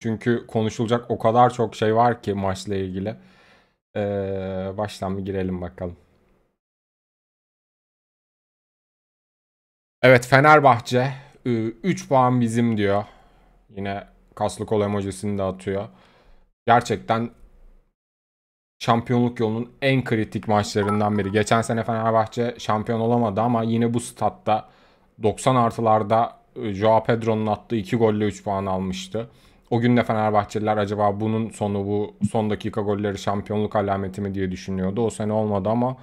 Çünkü konuşulacak o kadar çok şey var ki maçla ilgili. Ee, baştan bir girelim bakalım. Evet Fenerbahçe 3 puan bizim diyor. Yine kaslı kol emojisini de atıyor. Gerçekten şampiyonluk yolunun en kritik maçlarından biri. Geçen sene Fenerbahçe şampiyon olamadı ama yine bu statta 90 artılarda ıı, Joao Pedro'nun attığı 2 golle 3 puan almıştı. O gün de Fenerbahçeliler acaba bunun sonu bu son dakika golleri şampiyonluk alameti mi diye düşünüyordu. O sene olmadı ama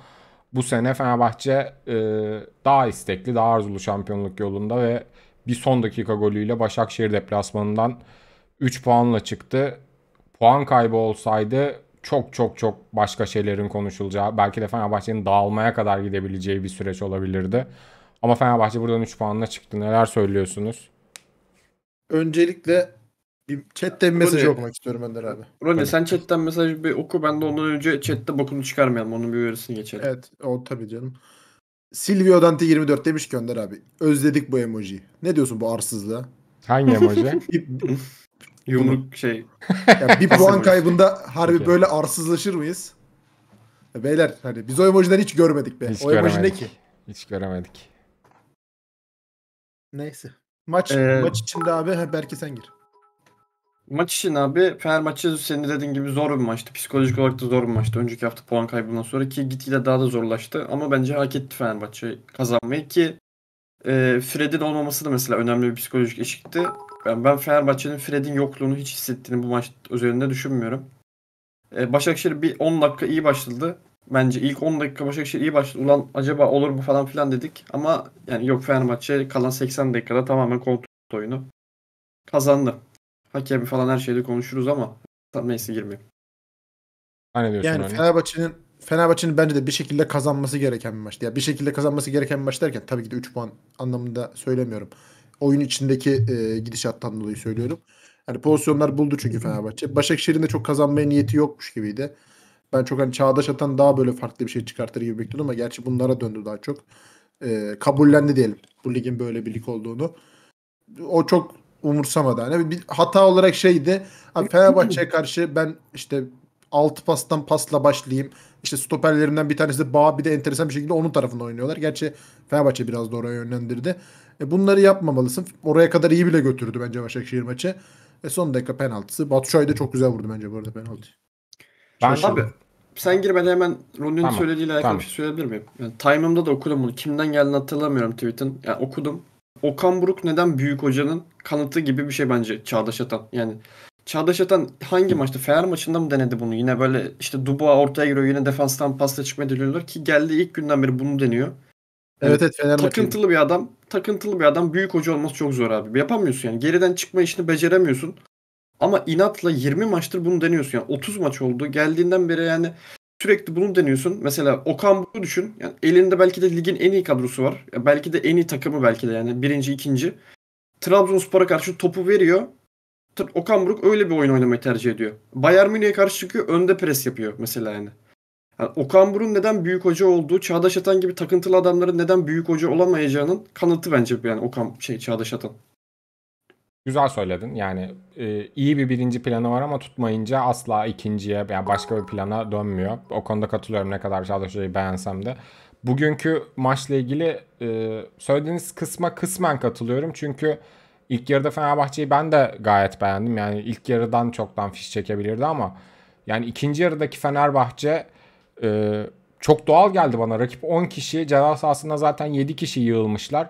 bu sene Fenerbahçe e, daha istekli, daha arzulu şampiyonluk yolunda ve bir son dakika golüyle Başakşehir deplasmanından 3 puanla çıktı. Puan kaybı olsaydı çok çok çok başka şeylerin konuşulacağı, belki de Fenerbahçe'nin dağılmaya kadar gidebileceği bir süreç olabilirdi. Ama Fenerbahçe buradan 3 puanla çıktı. Neler söylüyorsunuz? Öncelikle bir chatten bir mesaj okumak istiyorum Önder abi. Rone sen chatten mesaj bir oku. Ben de ondan önce chatte bokunu çıkarmayalım. Onun bir uyarısını geçelim. Evet o tabii canım. Silvio Dante 24 demiş ki Önder abi. Özledik bu emoji. Ne diyorsun bu arsızlığa? Hangi emoji? Yumruk şey. Ya bir puan kaybında harbi okay. böyle arsızlaşır mıyız? Ya beyler hani biz o emoji'leri hiç görmedik be. Hiç o emoji ne ki? Hiç göremedik. Neyse. Maç ee... maç içinde abi belki sen gir. Maç için abi Fener maçı senin de dediğin gibi zor bir maçtı. Psikolojik olarak da zor bir maçtı. Önceki hafta puan kaybından sonra ki gitgide daha da zorlaştı. Ama bence hak etti maçı kazanmayı ki e, Fred'in olmaması da mesela önemli bir psikolojik eşikti. Ben, ben Fenerbahçe'nin Fred'in yokluğunu hiç hissettiğini bu maç üzerinde düşünmüyorum. E, Başakşehir bir 10 dakika iyi başladı. Bence ilk 10 dakika Başakşehir iyi başladı. Ulan acaba olur mu falan filan dedik. Ama yani yok Fenerbahçe kalan 80 dakikada tamamen kontrol oyunu kazandı. Hakemi falan her şeyde konuşuruz ama neyse girmeyeyim. Hani diyorsun yani hani? Fenerbahçe'nin Fenerbahçe'nin bence de bir şekilde kazanması gereken bir maçtı. Ya yani bir şekilde kazanması gereken bir maç derken tabii ki de 3 puan anlamında söylemiyorum. Oyun içindeki e, gidişattan dolayı söylüyorum. Yani pozisyonlar buldu çünkü Fenerbahçe. Başakşehir'in de çok kazanmaya niyeti yokmuş gibiydi. Ben çok hani Çağdaş Atan daha böyle farklı bir şey çıkartır gibi bekliyordum ama gerçi bunlara döndü daha çok. E, kabullendi diyelim bu ligin böyle bir lig olduğunu. O çok umursamadı. Hani bir hata olarak şeydi. Abi Fenerbahçe'ye karşı ben işte altı pastan pasla başlayayım. İşte stoperlerimden bir tanesi de Bağ bir de enteresan bir şekilde onun tarafında oynuyorlar. Gerçi Fenerbahçe biraz da oraya yönlendirdi. E bunları yapmamalısın. Oraya kadar iyi bile götürdü bence Başakşehir maçı. E son dakika penaltısı. Batuşay da çok güzel vurdu bence bu arada penaltı. Ben Şaşırdım. abi sen girmeden hemen Ronnie'nin tamam, söylediğiyle alakalı tamam. bir şey söyleyebilir miyim? Yani time'ımda da okudum bunu. Kimden geldiğini hatırlamıyorum tweet'in. Yani okudum. Okan Buruk neden büyük hocanın kanıtı gibi bir şey bence Çağdaş Atan. Yani Çağdaş Atan hangi maçta? Fener maçında mı denedi bunu? Yine böyle işte Dubois ortaya giriyor. Yine defanstan pasta çıkmaya deniyorlar ki geldi ilk günden beri bunu deniyor. Evet evet Fener Takıntılı maçıydı. bir adam. Takıntılı bir adam. Büyük hoca olması çok zor abi. Yapamıyorsun yani. Geriden çıkma işini beceremiyorsun. Ama inatla 20 maçtır bunu deniyorsun. Yani 30 maç oldu. Geldiğinden beri yani sürekli bunu deniyorsun. Mesela Okan Buruk'u düşün. Yani elinde belki de ligin en iyi kadrosu var. belki de en iyi takımı belki de yani birinci, ikinci. Trabzonspor'a karşı topu veriyor. Okan Buruk öyle bir oyun oynamayı tercih ediyor. Bayern Münih'e karşı çıkıyor, önde pres yapıyor mesela yani. yani Okan Buruk'un neden büyük hoca olduğu, Çağdaş Atan gibi takıntılı adamların neden büyük hoca olamayacağının kanıtı bence yani Okan şey Çağdaş Atan. Güzel söyledin. Yani e, iyi bir birinci planı var ama tutmayınca asla ikinciye yani başka bir plana dönmüyor. O konuda katılıyorum ne kadar Çağdaş beğensem de. Bugünkü maçla ilgili e, söylediğiniz kısma kısmen katılıyorum. Çünkü ilk yarıda Fenerbahçe'yi ben de gayet beğendim. Yani ilk yarıdan çoktan fiş çekebilirdi ama yani ikinci yarıdaki Fenerbahçe e, çok doğal geldi bana. Rakip 10 kişi ceza sahasında zaten 7 kişi yığılmışlar.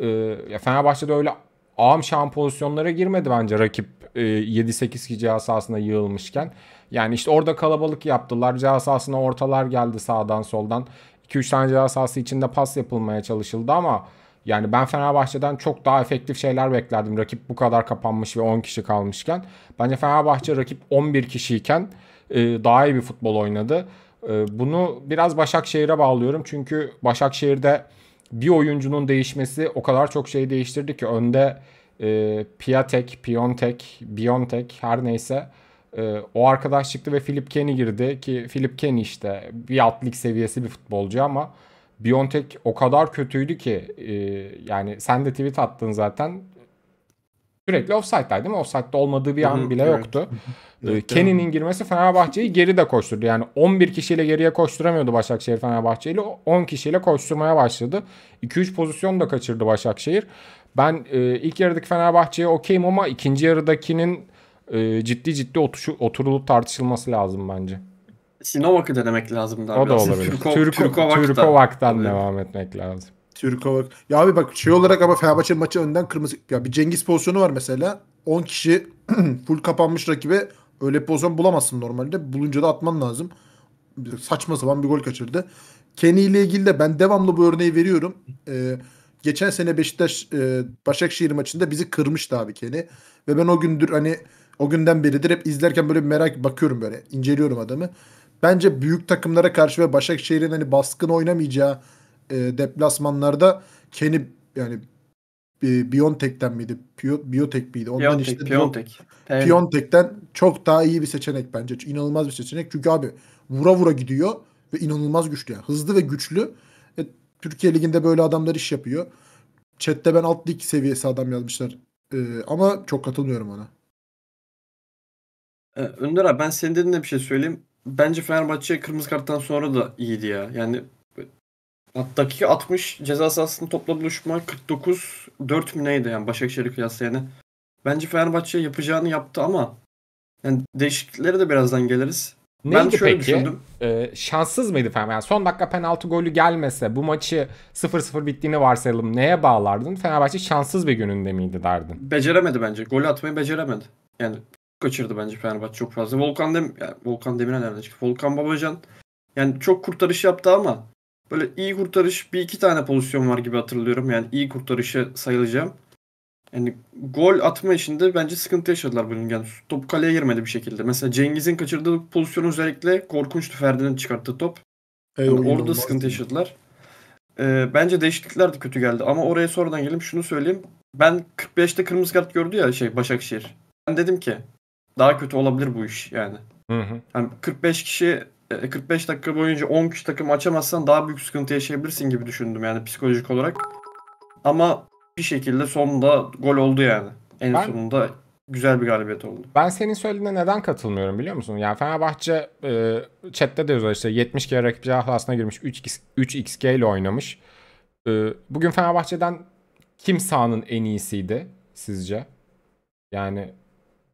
E, Fenerbahçe'de öyle ağam şam pozisyonlara girmedi bence rakip e, 7-8 kişi sahasına yığılmışken. Yani işte orada kalabalık yaptılar. Ceza sahasına ortalar geldi sağdan soldan. 2-3 tane ceza sahası içinde pas yapılmaya çalışıldı ama yani ben Fenerbahçe'den çok daha efektif şeyler beklerdim. Rakip bu kadar kapanmış ve 10 kişi kalmışken. Bence Fenerbahçe rakip 11 kişiyken e, daha iyi bir futbol oynadı. E, bunu biraz Başakşehir'e bağlıyorum. Çünkü Başakşehir'de bir oyuncunun değişmesi o kadar çok şey değiştirdi ki önde e, Piatek, Piontek, Biontek her neyse e, o arkadaş çıktı ve Philip Kenny girdi ki Philip Kenny işte bir alt seviyesi bir futbolcu ama Biontek o kadar kötüydü ki e, yani sen de tweet attın zaten Sürekli offside'daydı mı? Offside'da olmadığı bir an bile yoktu. Ee, Kenny'nin girmesi Fenerbahçe'yi geri de koşturdu. Yani 11 kişiyle geriye koşturamıyordu Başakşehir Fenerbahçe'yle. 10 kişiyle koşturmaya başladı. 2-3 pozisyon da kaçırdı Başakşehir. Ben e, ilk yarıdaki Fenerbahçe'ye okeyim ama ikinci yarıdakinin e, ciddi ciddi otuşu, oturulup tartışılması lazım bence. Sinovak'ı demek lazım daha. O biraz. da olabilir. Türko, Türko, Türkovak'tan Türkovak devam etmek lazım. Türk olarak. Ya abi bak şey olarak ama Fenerbahçe maçı önden kırmızı. Ya bir Cengiz pozisyonu var mesela. 10 kişi full kapanmış rakibe öyle bir pozisyon bulamazsın normalde. Bulunca da atman lazım. Saçma sapan bir gol kaçırdı. Kenny ile ilgili de ben devamlı bu örneği veriyorum. Ee, geçen sene Beşiktaş e, Başakşehir maçında bizi kırmıştı abi Kenny. Ve ben o gündür hani o günden beridir hep izlerken böyle bir merak bakıyorum böyle inceliyorum adamı. Bence büyük takımlara karşı ve Başakşehir'in hani baskın oynamayacağı e, deplasmanlarda Kenny yani e, Biontech'ten miydi? Pio, Biotek miydi? Ondan Biontech, işte Biontech. Evet. Biontech'ten çok daha iyi bir seçenek bence. İnanılmaz bir seçenek. Çünkü abi vura vura gidiyor ve inanılmaz güçlü. Yani. Hızlı ve güçlü. E, Türkiye Ligi'nde böyle adamlar iş yapıyor. Chat'te ben alt lig seviyesi adam yazmışlar. E, ama çok katılmıyorum ona. E, Önder abi ben senin dediğinde bir şey söyleyeyim. Bence Fenerbahçe kırmızı karttan sonra da iyiydi ya. Yani Dakika 60 ceza sahasının topla buluşma 49 4 mü neydi yani Başakşehir'i kıyasla yani. Bence Fenerbahçe yapacağını yaptı ama yani değişikliklere de birazdan geliriz. Neydi ben şöyle peki? düşündüm. Ee, şanssız mıydı Fenerbahçe? Yani son dakika penaltı golü gelmese bu maçı 0-0 bittiğini varsayalım. Neye bağlardın? Fenerbahçe şanssız bir gününde miydi derdin? Beceremedi bence. Gol atmayı beceremedi. Yani kaçırdı bence Fenerbahçe çok fazla. Volkan Dem yani Volkan Demirel nereden çıktı? Volkan Babacan yani çok kurtarış yaptı ama Böyle iyi kurtarış bir iki tane pozisyon var gibi hatırlıyorum. Yani iyi kurtarışı sayılacağım. Yani gol atma işinde bence sıkıntı yaşadılar bugün. Yani top kaleye girmedi bir şekilde. Mesela Cengiz'in kaçırdığı pozisyon özellikle korkunçtu Ferdi'nin çıkarttığı top. Evet, yani orada sıkıntı yaşadılar. Ee, bence değişiklikler de kötü geldi. Ama oraya sonradan gelip şunu söyleyeyim. Ben 45'te kırmızı kart gördü ya şey Başakşehir. Ben dedim ki daha kötü olabilir bu iş yani. Hı hı. yani 45 kişi 45 e, dakika boyunca 10 kişi takım açamazsan daha büyük sıkıntı yaşayabilirsin gibi düşündüm yani psikolojik olarak. Ama bir şekilde sonunda gol oldu yani. En ben, sonunda güzel bir galibiyet oldu. Ben senin söylediğine neden katılmıyorum biliyor musun? Yani Fenerbahçe e, chatte de yazıyor işte 70 kere rakip sahasına girmiş 3x, 3xg ile oynamış. E, bugün Fenerbahçe'den kim sahanın en iyisiydi sizce? Yani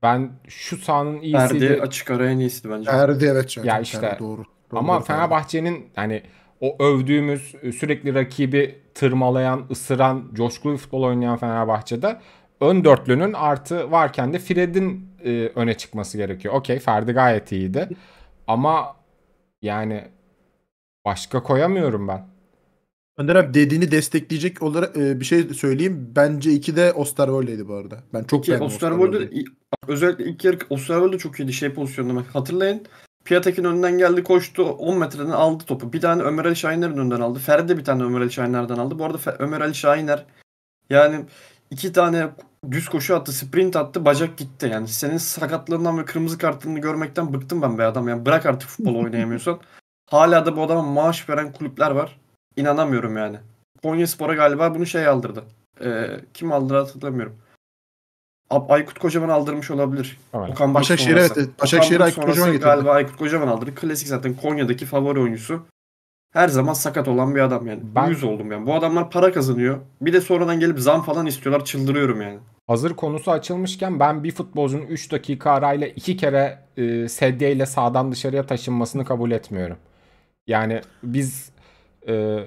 ben şu sahanın iyisiydi. Erdi açık arayan iyisiydi bence. Erdi evet. Canım. Ya işte. Yani doğru, doğru. Ama doğru, Fenerbahçe'nin hani o övdüğümüz e, sürekli rakibi tırmalayan, ısıran, coşkulu futbol oynayan Fenerbahçe'de ön dörtlünün artı varken de Fred'in e, öne çıkması gerekiyor. Okey Ferdi gayet iyiydi. Ama yani başka koyamıyorum ben. Önder abi dediğini destekleyecek olarak e, bir şey söyleyeyim. Bence iki de Osterwold'eydi bu arada. Ben çok beğendim Osterwold'u. Özellikle ilk yarı Osterwold'u çok iyiydi şey pozisyonunda. Hatırlayın. Piatek'in önünden geldi koştu 10 metreden aldı topu. Bir tane Ömer Ali Şahiner'in önünden aldı. Ferdi de bir tane Ömer Ali Şahiner'den aldı. Bu arada Fer- Ömer Ali Şahiner yani iki tane düz koşu attı, sprint attı, bacak gitti. Yani senin sakatlığından ve kırmızı kartını görmekten bıktım ben be adam. Yani bırak artık futbol oynayamıyorsan. Hala da bu adama maaş veren kulüpler var. İnanamıyorum yani. Konya Spor'a galiba bunu şey aldırdı. Ee, kim aldırdı hatırlamıyorum. Aykut Kocaman aldırmış olabilir. Okan Başakşehir evet. Başakşehir Aykut Kocaman getirdi. Galiba Aykut Kocaman aldırdı. Klasik zaten Konya'daki favori oyuncusu. Her zaman sakat olan bir adam yani. Ben... Yüz oldum yani. Bu adamlar para kazanıyor. Bir de sonradan gelip zam falan istiyorlar. Çıldırıyorum yani. Hazır konusu açılmışken ben bir futbolcunun 3 dakika arayla 2 kere e, sedyeyle sağdan dışarıya taşınmasını kabul etmiyorum. Yani biz ee,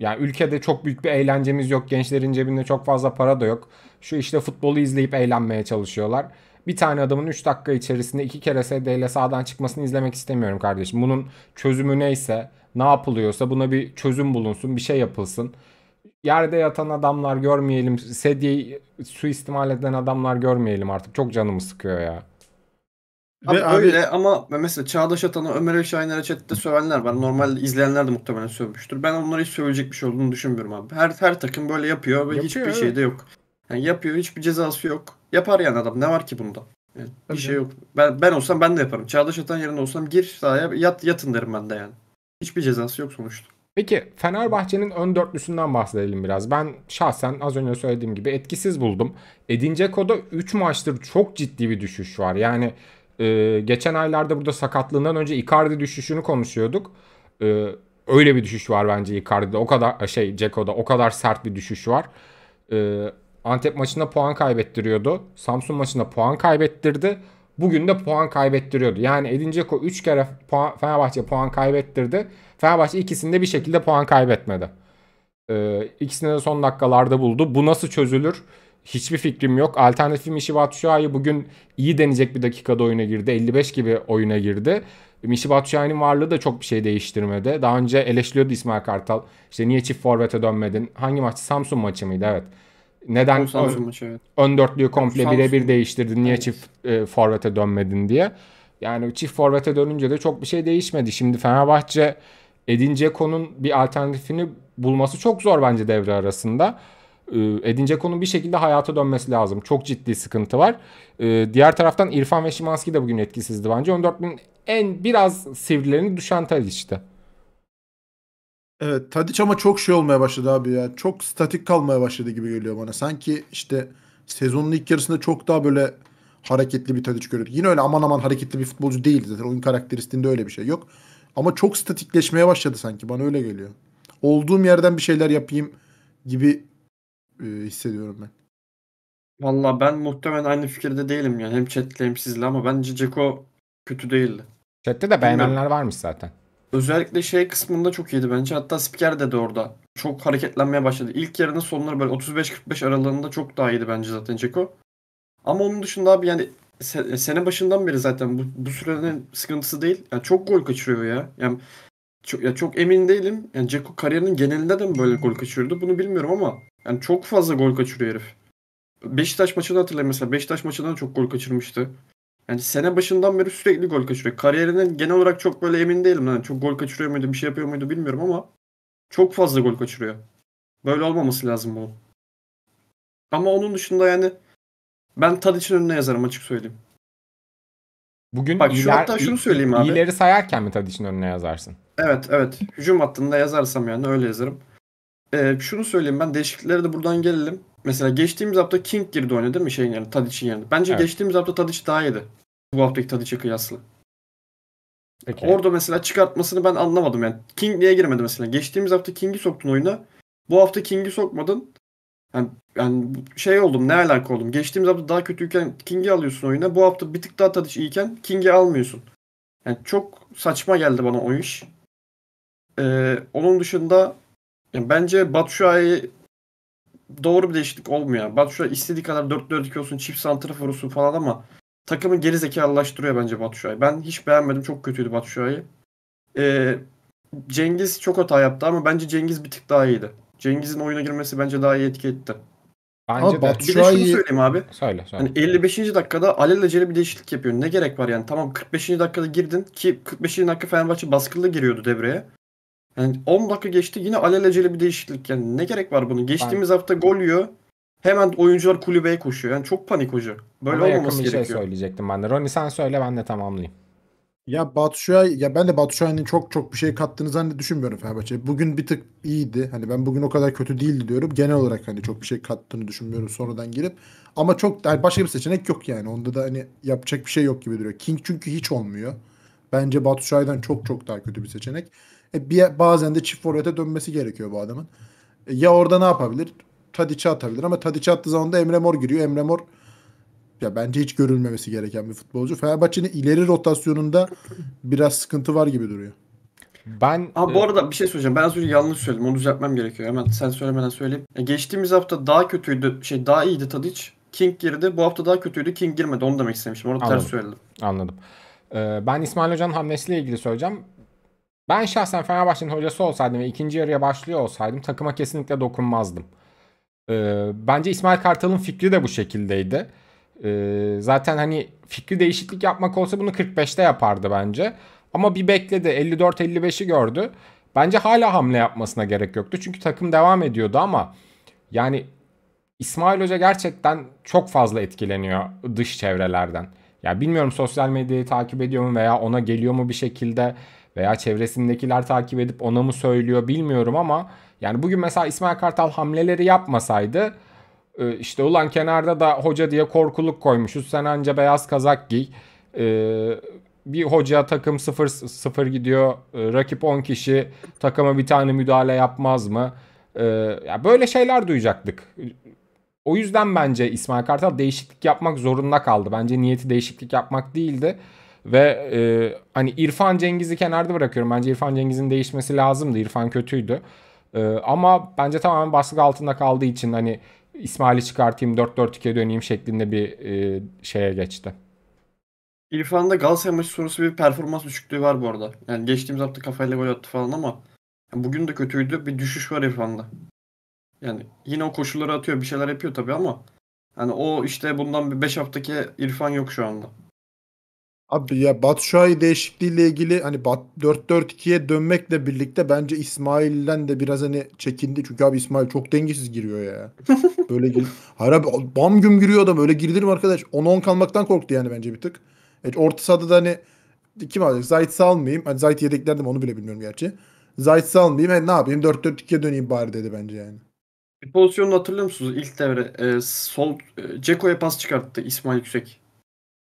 yani ülkede çok büyük bir eğlencemiz yok. Gençlerin cebinde çok fazla para da yok. Şu işte futbolu izleyip eğlenmeye çalışıyorlar. Bir tane adamın 3 dakika içerisinde 2 kere SD'yle sağdan çıkmasını izlemek istemiyorum kardeşim. Bunun çözümü neyse, ne yapılıyorsa buna bir çözüm bulunsun, bir şey yapılsın. Yerde yatan adamlar görmeyelim, sedyeyi suistimal eden adamlar görmeyelim artık. Çok canımı sıkıyor ya. Abi Ve öyle ama mesela Çağdaş Atan'ı Ömer Eşahin'e chatte sövenler var. Normal izleyenler de muhtemelen sövmüştür. Ben onları hiç sövecek bir şey olduğunu düşünmüyorum abi. Her her takım böyle yapıyor ve yapıyor, hiçbir şey evet. şey de yok. Yani yapıyor, hiçbir cezası yok. Yapar yani adam. Ne var ki bunda? Yani bir şey yok. Ben ben olsam ben de yaparım. Çağdaş Atan yerinde olsam gir sahaya yat yatın derim ben de yani. Hiçbir cezası yok sonuçta. Peki Fenerbahçe'nin ön dörtlüsünden bahsedelim biraz. Ben şahsen az önce söylediğim gibi etkisiz buldum. Edin Dzeko'da 3 maçtır çok ciddi bir düşüş var. Yani e, geçen aylarda burada sakatlığından önce Icardi düşüşünü konuşuyorduk. E, öyle bir düşüş var bence Icardi'de. O kadar e, şey Ceko'da o kadar sert bir düşüş var. E, Antep maçında puan kaybettiriyordu. Samsun maçında puan kaybettirdi. Bugün de puan kaybettiriyordu. Yani Edin Ceko 3 kere puan, Fenerbahçe puan kaybettirdi. Fenerbahçe ikisinde bir şekilde puan kaybetmedi. Ee, ikisini de son dakikalarda buldu. Bu nasıl çözülür? Hiçbir fikrim yok. Alternatif Mishibatshuayi bugün iyi denecek bir dakikada oyuna girdi. 55 gibi oyuna girdi. Mishibatshuayi'nin varlığı da çok bir şey değiştirmedi. Daha önce eleştiriyordu İsmail Kartal. İşte niye çift forvete dönmedin? Hangi maç? Samsun maçı mıydı? Evet. Neden o ön, maçı, evet. ön dörtlüyü komple birebir değiştirdin? Niye evet. çift e, forvete dönmedin diye. Yani çift forvete dönünce de çok bir şey değişmedi. Şimdi Fenerbahçe Edin Dzeko'nun bir alternatifini bulması çok zor bence devre arasında. Ee, Edin Dzeko'nun bir şekilde hayata dönmesi lazım. Çok ciddi sıkıntı var. Ee, diğer taraftan İrfan ve Şimanski de bugün etkisizdi bence. 14 en biraz sivrilerini düşen Tadic'ti. Evet Tadic ama çok şey olmaya başladı abi ya. Çok statik kalmaya başladı gibi geliyor bana. Sanki işte sezonun ilk yarısında çok daha böyle hareketli bir Tadic görüyorduk. Yine öyle aman aman hareketli bir futbolcu değil zaten. Oyun karakteristiğinde öyle bir şey yok. Ama çok statikleşmeye başladı sanki. Bana öyle geliyor. Olduğum yerden bir şeyler yapayım gibi e, hissediyorum ben. Valla ben muhtemelen aynı fikirde değilim yani. Hem chat'le hem sizle ama bence Ceko kötü değildi. Chat'te de beğenenler varmış zaten. Özellikle şey kısmında çok iyiydi bence. Hatta spiker de orada. Çok hareketlenmeye başladı. İlk yarının sonları böyle 35-45 aralığında çok daha iyiydi bence zaten Ceko. Ama onun dışında abi yani e, sene başından beri zaten bu, bu sürenin sıkıntısı değil. Yani çok gol kaçırıyor ya. Yani çok, ya çok emin değilim. Yani Ceko kariyerinin genelinde de mi böyle gol kaçırıyordu bunu bilmiyorum ama yani çok fazla gol kaçırıyor herif. Beşiktaş maçını hatırlayın mesela. Beşiktaş maçından çok gol kaçırmıştı. Yani sene başından beri sürekli gol kaçırıyor. Kariyerinin genel olarak çok böyle emin değilim. Yani çok gol kaçırıyor muydu, bir şey yapıyor muydu bilmiyorum ama çok fazla gol kaçırıyor. Böyle olmaması lazım bu. Ama onun dışında yani ben için önüne yazarım açık söyleyeyim. Bugün Bak iyiler, şu hatta şunu söyleyeyim abi. İyileri sayarken mi için önüne yazarsın? Evet evet. Hücum hattında yazarsam yani öyle yazarım. Ee, şunu söyleyeyim ben değişikliklere de buradan gelelim. Mesela geçtiğimiz hafta King girdi oynadı değil mi şeyin yerine Tadic'in yerine. Bence evet. geçtiğimiz hafta Tadic daha iyiydi. Bu haftaki Tadic'e kıyasla. Peki. Orada mesela çıkartmasını ben anlamadım yani. King niye girmedi mesela? Geçtiğimiz hafta King'i soktun oyuna. Bu hafta King'i sokmadın. Yani, yani şey oldum ne alaka oldum. Geçtiğimiz hafta daha kötüyken King'i alıyorsun oyuna. Bu hafta bir tık daha Tadic iyiyken King'i almıyorsun. Yani çok saçma geldi bana o iş. Ee, onun dışında Bence Batshuayi doğru bir değişiklik olmuyor. Batshuayi istediği kadar 4-4-2 olsun, çift santrafor olsun falan ama takımı geri zekalılaştırıyor bence Batshuayi. Ben hiç beğenmedim. Çok kötüydü Batshuayi. Ee, Cengiz çok hata yaptı ama bence Cengiz bir tık daha iyiydi. Cengiz'in oyuna girmesi bence daha iyi etki etti. Bence abi, de. Bir de şunu söyleyeyim abi. Söyle, söyle. Yani 55. dakikada Ali alelacele bir değişiklik yapıyor. Ne gerek var yani? Tamam 45. dakikada girdin ki 45. dakika Fenerbahçe baskılı giriyordu devreye. Yani 10 dakika geçti yine alelacele bir değişiklik. Yani ne gerek var bunun? Geçtiğimiz Aynen. hafta gol yiyor. Hemen oyuncular kulübeye koşuyor. Yani çok panik hoca. Böyle Ona olmaması yakın bir şey söyleyecektim ben de. Roni sen söyle ben de tamamlayayım. Ya Batuşay ya ben de Batuşay'ın çok çok bir şey kattığını zannet düşünmüyorum Fenerbahçe. Bugün bir tık iyiydi. Hani ben bugün o kadar kötü değildi diyorum. Genel olarak hani çok bir şey kattığını düşünmüyorum sonradan girip. Ama çok yani başka bir seçenek yok yani. Onda da hani yapacak bir şey yok gibi duruyor. King çünkü hiç olmuyor. Bence Batuşay'dan çok çok daha kötü bir seçenek. E, bir, bazen de çift forvete dönmesi gerekiyor bu adamın. E, ya orada ne yapabilir? Tadiç'e atabilir ama Tadiç'e attığı zaman da Emre Mor giriyor. Emre Mor ya bence hiç görülmemesi gereken bir futbolcu. Fenerbahçe'nin ileri rotasyonunda biraz sıkıntı var gibi duruyor. Ben Ha bu e, arada bir şey söyleyeceğim. Ben az önce yanlış söyledim. Onu düzeltmem gerekiyor. Hemen sen söylemeden söyleyeyim. E, geçtiğimiz hafta daha kötüydü. Şey daha iyiydi Tadiç. King girdi. Bu hafta daha kötüydü. King girmedi. Onu demek istemiştim. Onu Anladım. ters söyledim. Anladım. Ee, ben İsmail Hoca'nın hamlesiyle ilgili söyleyeceğim. Ben şahsen Fenerbahçe'nin hocası olsaydım ve ikinci yarıya başlıyor olsaydım takıma kesinlikle dokunmazdım. Ee, bence İsmail Kartal'ın fikri de bu şekildeydi. Ee, zaten hani fikri değişiklik yapmak olsa bunu 45'te yapardı bence. Ama bir bekledi 54-55'i gördü. Bence hala hamle yapmasına gerek yoktu. Çünkü takım devam ediyordu ama yani İsmail Hoca gerçekten çok fazla etkileniyor dış çevrelerden. Ya bilmiyorum sosyal medyayı takip ediyor mu veya ona geliyor mu bir şekilde veya çevresindekiler takip edip ona mı söylüyor bilmiyorum ama yani bugün mesela İsmail Kartal hamleleri yapmasaydı e, işte ulan kenarda da hoca diye korkuluk koymuşuz sen anca beyaz kazak giy e, bir hoca takım 0-0 gidiyor e, rakip 10 kişi takıma bir tane müdahale yapmaz mı böyle şeyler duyacaktık o yüzden bence İsmail Kartal değişiklik yapmak zorunda kaldı. Bence niyeti değişiklik yapmak değildi. Ve e, hani İrfan Cengiz'i kenarda bırakıyorum. Bence İrfan Cengiz'in değişmesi lazımdı. İrfan kötüydü. E, ama bence tamamen baskı altında kaldığı için hani İsmail'i çıkartayım 4-4-2'ye döneyim şeklinde bir e, şeye geçti. İrfan'da Galatasaray maçı sonrası bir performans düşüklüğü var bu arada. Yani geçtiğimiz hafta kafayla gol attı falan ama bugün de kötüydü. Bir düşüş var İrfan'da. Yani yine o koşulları atıyor, bir şeyler yapıyor tabii ama hani o işte bundan bir 5 haftaki İrfan yok şu anda. Abi ya Batshuayi değişikliğiyle ilgili hani 4-4-2'ye dönmekle birlikte bence İsmail'den de biraz hani çekindi. Çünkü abi İsmail çok dengesiz giriyor ya. Böyle gir. Hayır abi bam güm giriyor adam. Öyle girilir mi arkadaş? 10-10 kalmaktan korktu yani bence bir tık. E, orta sahada da hani kim alacak? Zayt almayayım. Hani Zayt yedeklerdim onu bile bilmiyorum gerçi. Zayt almayayım. E, ne yapayım? 4-4-2'ye döneyim bari dedi bence yani. Bir pozisyonunu hatırlıyor musunuz? İlk devre e, sol e, Ceko'ya pas çıkarttı İsmail Yüksek.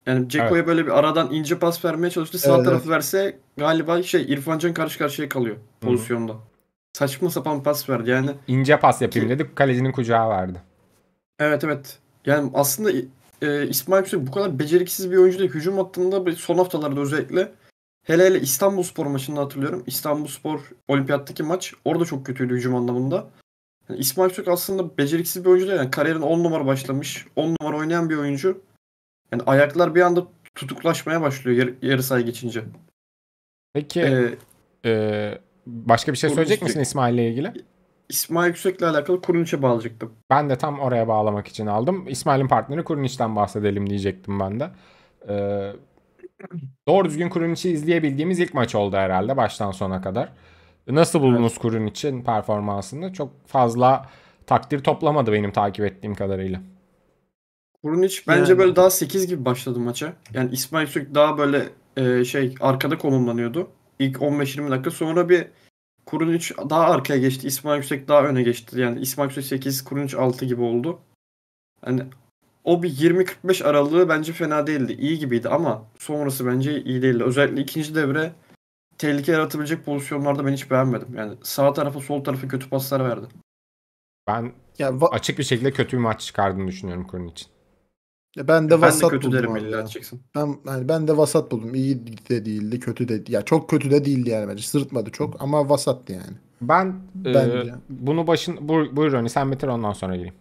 Yani Ceko'ya evet. böyle bir aradan ince pas vermeye çalıştı. Sağ evet. tarafı verse galiba şey İrfan Can karşı karşıya kalıyor Hı-hı. pozisyonda. Saçma sapan pas verdi yani. İnce pas yapayım ki... dedi. Kalecinin kucağı vardı. Evet evet. Yani aslında e, İsmail Yüksek bu kadar beceriksiz bir oyuncu değil. Hücum hattında son haftalarda özellikle hele hele İstanbul Spor maçını hatırlıyorum. İstanbul Spor olimpiyattaki maç orada çok kötüydü hücum anlamında. Yani İsmail Yüksek aslında beceriksiz bir oyuncu değil. Yani kariyerin 10 numara başlamış, 10 numara oynayan bir oyuncu. Yani ayaklar bir anda tutuklaşmaya başlıyor yarı, yarı sahaya geçince. Peki ee, e, başka bir şey söyleyecek misin İsmail ile ilgili? İsmail Yüksek'le alakalı Kuruniç'e bağlayacaktım. Ben de tam oraya bağlamak için aldım. İsmail'in partneri Kuruniç'ten bahsedelim diyecektim ben de. Ee, doğru düzgün Kuruniç'i izleyebildiğimiz ilk maç oldu herhalde baştan sona kadar. Nasıl buldunuz evet. Kuruniç'in performansını? Çok fazla takdir toplamadı benim takip ettiğim kadarıyla. Kurunic bence yani. böyle daha 8 gibi başladı maça. Yani İsmail Sök daha böyle e, şey arkada konumlanıyordu. İlk 15-20 dakika sonra bir Kurun Kurunic daha arkaya geçti. İsmail Yüksek daha öne geçti. Yani İsmail Yüksek 8, Kurunic 6 gibi oldu. Yani o bir 20-45 aralığı bence fena değildi. İyi gibiydi ama sonrası bence iyi değildi. Özellikle ikinci devre tehlike yaratabilecek pozisyonlarda ben hiç beğenmedim. Yani sağ tarafı sol tarafı kötü paslar verdi. Ben ya, açık bir şekilde kötü bir maç çıkardığını düşünüyorum Kurun için. Ya ben de ya vasat ben de kötü buldum. illa çıksın. Ben yani ben de vasat buldum. İyi de değildi, kötü de ya çok kötü de değildi yani bence. Sırıtmadı çok ama vasattı yani. Ben, e, bunu başın buyur, buyur Roni sen bitir ondan sonra gireyim.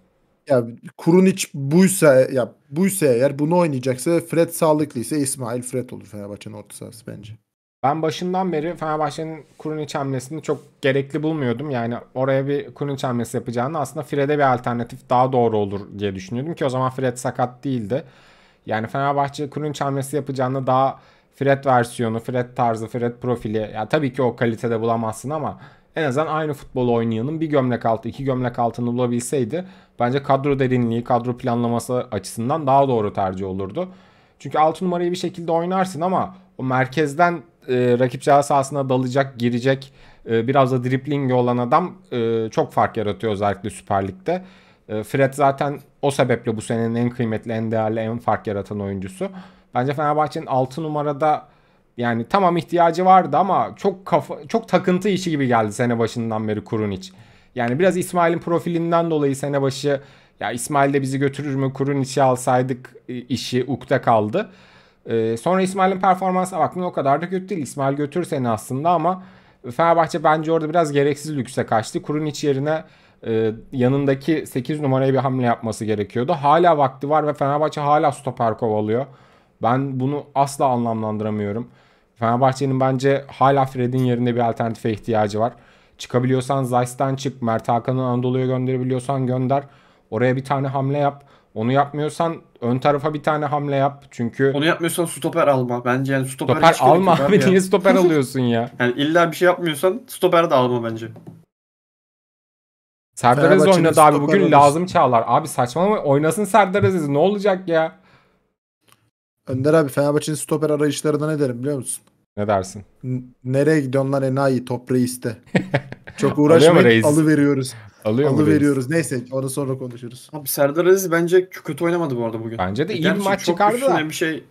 Ya kurun Kurunic buysa ya buysa eğer bunu oynayacaksa Fred sağlıklıysa İsmail Fred olur Fenerbahçe'nin orta sahası bence. Ben başından beri Fenerbahçe'nin Kurunic hamlesini çok gerekli bulmuyordum. Yani oraya bir Kurunic hamlesi yapacağını aslında Fred'e bir alternatif daha doğru olur diye düşünüyordum ki o zaman Fred sakat değildi. Yani Fenerbahçe Kurunic hamlesi yapacağını daha Fred versiyonu, Fred tarzı, Fred profili. Ya yani tabii ki o kalitede bulamazsın ama en azından aynı futbolu oynayanın bir gömlek altı, iki gömlek altını bulabilseydi bence kadro derinliği, kadro planlaması açısından daha doğru tercih olurdu. Çünkü 6 numarayı bir şekilde oynarsın ama o merkezden e, rakip ceza sahasına dalacak, girecek, e, biraz da driplingi olan adam e, çok fark yaratıyor özellikle Süper Lig'de. E, Fred zaten o sebeple bu senenin en kıymetli, en değerli, en fark yaratan oyuncusu. Bence Fenerbahçe'nin 6 numarada yani tamam ihtiyacı vardı ama çok kafa çok takıntı işi gibi geldi sene başından beri Kurunic. Yani biraz İsmail'in profilinden dolayı sene başı ya İsmail de bizi götürür mü Kurinic'i alsaydık e, işi ukta kaldı. E, sonra İsmail'in performansına baktım o kadar da kötü değil. İsmail götür seni aslında ama Fenerbahçe bence orada biraz gereksiz lükse kaçtı. Kurun iç yerine e, yanındaki 8 numaraya bir hamle yapması gerekiyordu. Hala vakti var ve Fenerbahçe hala stoper kovalıyor. Ben bunu asla anlamlandıramıyorum. Fenerbahçe'nin bence hala Fred'in yerinde bir alternatife ihtiyacı var. Çıkabiliyorsan Zayt'ten çık. Mert Hakan'ı Anadolu'ya gönderebiliyorsan gönder. Oraya bir tane hamle yap. Onu yapmıyorsan ön tarafa bir tane hamle yap. Çünkü onu yapmıyorsan stoper alma. Bence yani stoper, stoper alma abi niye stoper alıyorsun ya? yani illa bir şey yapmıyorsan stoper de alma bence. Serdar Aziz oynadı abi bugün olmuş. lazım çağlar. Abi saçmalama oynasın Serdar Aziz ne olacak ya? Önder abi Fenerbahçe'nin stoper arayışlarına ne derim biliyor musun? Ne dersin? N- nereye gidiyorlar enayi top reiste. Çok uğraşmayıp alı veriyoruz. Alıyor Alı veriyoruz. Neyse onu sonra konuşuruz. Abi Serdar Aziz bence kötü oynamadı bu arada bugün. Bence de iyi bir maç çıkardı da. Bir şey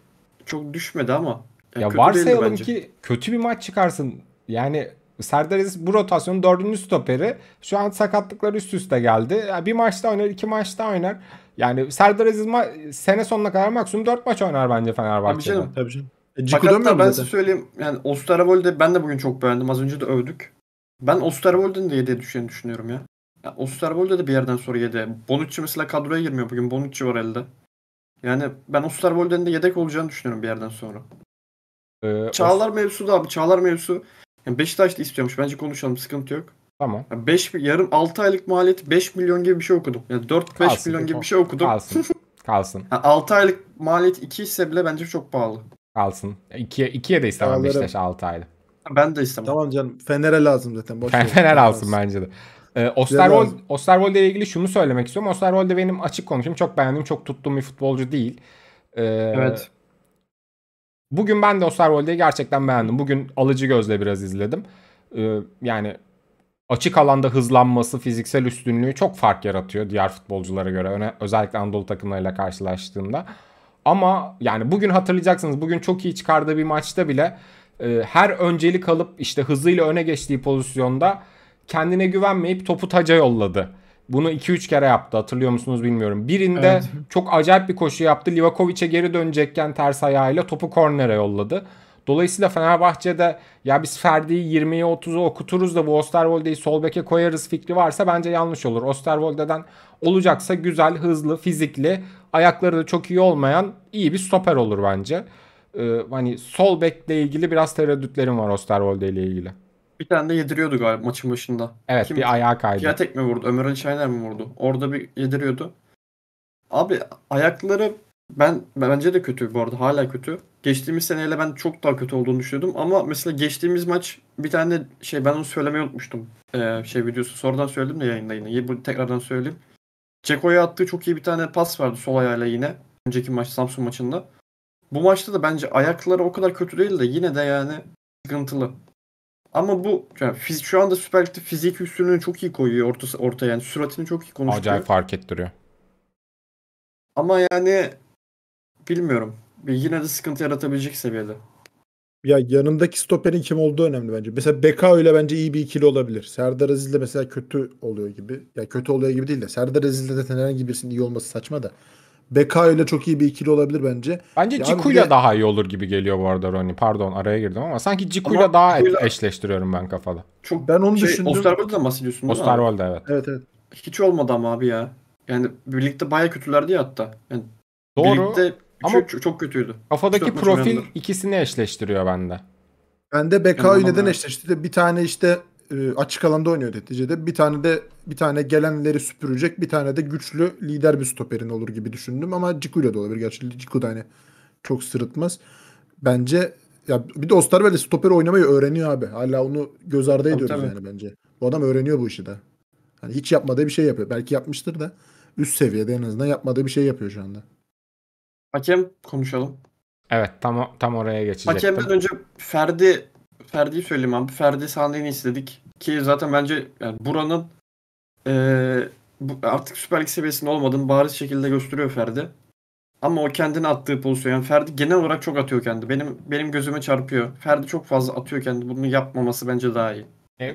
çok düşmedi ama. Yani ya varsayalım ki kötü bir maç çıkarsın. Yani Serdar Aziz bu rotasyonun dördüncü stoperi. Şu an sakatlıklar üst üste geldi. Yani bir maçta oynar, iki maçta oynar. Yani Serdar Aziz ma- sene sonuna kadar maksimum dört maç oynar bence Fenerbahçe'de. Tabii canım. Tabii canım. E, Fakat da ben size söyleyeyim. Yani Osterwold'e ben de bugün çok beğendim. Az önce de övdük. Ben Osterwold'un da yediye düşeceğini düşünüyorum ya. Ya, o Super Bowl'de de bir yerden sonra yedi. Bonucci mesela kadroya girmiyor bugün. Bonucci var elde. Yani ben o Super Bowl'den de yedek olacağını düşünüyorum bir yerden sonra. Ee, Çağlar o... mevzu da abi. Çağlar mevzu. Yani Beşiktaş da istiyormuş. Bence konuşalım. Sıkıntı yok. Tamam. 5 yani yarım 6 aylık maliyeti 5 milyon gibi bir şey okudum. Yani 4 5 kalsın, milyon gibi bir şey okudum. Kalsın. Kalsın. yani 6 aylık maliyet 2 ise bile bence çok pahalı. Kalsın. 2'ye 2'ye de istemem Beşiktaş 6 aylık. Ben de istemem. Tamam canım. Fener'e lazım zaten. Boş Fener, Fener alsın bence de. Ee, Osterwold, Osterwold ile ilgili şunu söylemek istiyorum. Osterwold de benim açık konuşayım çok beğendiğim, çok tuttuğum bir futbolcu değil. Ee, evet. Bugün ben de Osterwold'i gerçekten beğendim. Bugün alıcı gözle biraz izledim. Ee, yani açık alanda hızlanması, fiziksel üstünlüğü çok fark yaratıyor diğer futbolculara göre. Öne, özellikle Anadolu takımlarıyla karşılaştığında. Ama yani bugün hatırlayacaksınız bugün çok iyi çıkardığı bir maçta bile e, her öncelik alıp işte hızıyla öne geçtiği pozisyonda kendine güvenmeyip topu taca yolladı. Bunu 2-3 kere yaptı hatırlıyor musunuz bilmiyorum. Birinde evet. çok acayip bir koşu yaptı. Livakovic'e geri dönecekken ters ayağıyla topu kornere yolladı. Dolayısıyla Fenerbahçe'de ya biz Ferdi'yi 20'ye 30'u okuturuz da bu Osterwolde'yi sol beke koyarız fikri varsa bence yanlış olur. Osterwolde'den olacaksa güzel, hızlı, fizikli, ayakları da çok iyi olmayan iyi bir stoper olur bence. Ee, hani sol bekle ilgili biraz tereddütlerim var Osterwolde ile ilgili. Bir tane de yediriyordu galiba maçın başında. Evet Kim? bir ayağa kaydı. Piatek mi vurdu? Ömer Ali Şener mi vurdu? Orada bir yediriyordu. Abi ayakları ben bence de kötü bu arada hala kötü. Geçtiğimiz seneyle ben çok daha kötü olduğunu düşünüyordum ama mesela geçtiğimiz maç bir tane şey ben onu söylemeyi unutmuştum. Ee, şey videosu sonradan söyledim de yayında yine. Bu tekrardan söyleyeyim. Ceko'ya attığı çok iyi bir tane pas vardı sol ayağıyla yine. Önceki maç Samsun maçında. Bu maçta da bence ayakları o kadar kötü değil de yine de yani sıkıntılı. Ama bu yani fiz şu anda Süper Lig'de fiziki üstünlüğünü çok iyi koyuyor orta, orta Yani süratini çok iyi konuşuyor. Acayip fark ettiriyor. Ama yani bilmiyorum. Yine de sıkıntı yaratabilecek seviyede. Ya yanındaki stoperin kim olduğu önemli bence. Mesela Beka öyle bence iyi bir ikili olabilir. Serdar Aziz de mesela kötü oluyor gibi. Ya kötü oluyor gibi değil de Serdar Aziz de herhangi birisinin iyi olması saçma da. Beka ile çok iyi bir ikili olabilir bence. Bence yani Ciku ile de... daha iyi olur gibi geliyor bu arada Roni. Pardon araya girdim ama sanki Ciku ile daha Ciku'yla... eşleştiriyorum ben kafada. Çok ben onu şey, düşündüm. Osterwold'dan bahsediyorsun değil Osterwold'da evet. Evet evet. Hiç olmadı ama abi ya. Yani birlikte baya kötülerdi ya hatta. Yani Doğru. Birlikte ama çok, çok kötüydü. Kafadaki profil ikisini eşleştiriyor bende. Bende de ile neden eşleştirdi? Bir tane işte e, açık alanda oynuyor neticede. Bir tane de bir tane gelenleri süpürecek, bir tane de güçlü lider bir stoperin olur gibi düşündüm ama ile de olabilir. Gerçi Ciku da hani çok sırıtmaz. Bence ya bir de Osterwelle stoper oynamayı öğreniyor abi. Hala onu göz ardı ediyoruz tabii. yani bence. Bu adam öğreniyor bu işi de. Hani hiç yapmadığı bir şey yapıyor. Belki yapmıştır da üst seviyede en azından yapmadığı bir şey yapıyor şu anda. Hakem konuşalım. Evet tam tam oraya geçecektim. Hakemden önce Ferdi Ferdi'yi söyleyeyim abi. Ferdi sahneyi istedik. Ki zaten bence yani buranın ee, bu, artık Süper Lig seviyesinde olmadığını bariz şekilde gösteriyor Ferdi. Ama o kendini attığı pozisyon. Yani Ferdi genel olarak çok atıyor kendi. Benim benim gözüme çarpıyor. Ferdi çok fazla atıyor kendi. Bunu yapmaması bence daha iyi. E,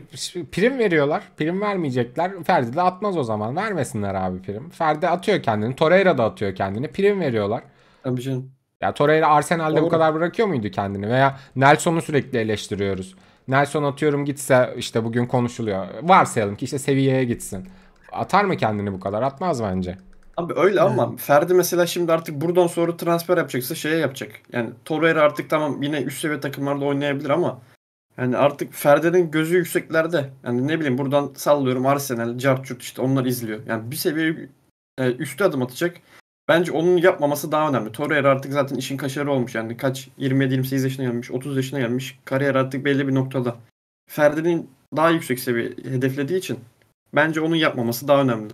prim veriyorlar. Prim vermeyecekler. Ferdi de atmaz o zaman. Vermesinler abi prim. Ferdi atıyor kendini. Torreira da atıyor kendini. Prim veriyorlar. Tabii canım. Ya Torreira Arsenal'de Doğru. bu kadar bırakıyor muydu kendini? Veya Nelson'u sürekli eleştiriyoruz. Nelson atıyorum gitse işte bugün konuşuluyor. Varsayalım ki işte seviyeye gitsin. Atar mı kendini bu kadar? Atmaz bence. Abi öyle ama Ferdi mesela şimdi artık buradan sonra transfer yapacaksa şeye yapacak. Yani Torreira artık tamam yine üst seviye takımlarda oynayabilir ama yani artık Ferdi'nin gözü yükseklerde. Yani ne bileyim buradan sallıyorum Arsenal, Carchut işte onlar izliyor. Yani bir seviye e, üstü adım atacak. Bence onun yapmaması daha önemli. Torreira artık zaten işin kaşarı olmuş. Yani kaç 27-28 yaşına gelmiş, 30 yaşına gelmiş. Kariyer artık belli bir noktada. Ferdi'nin daha yüksek seviye hedeflediği için bence onun yapmaması daha önemli.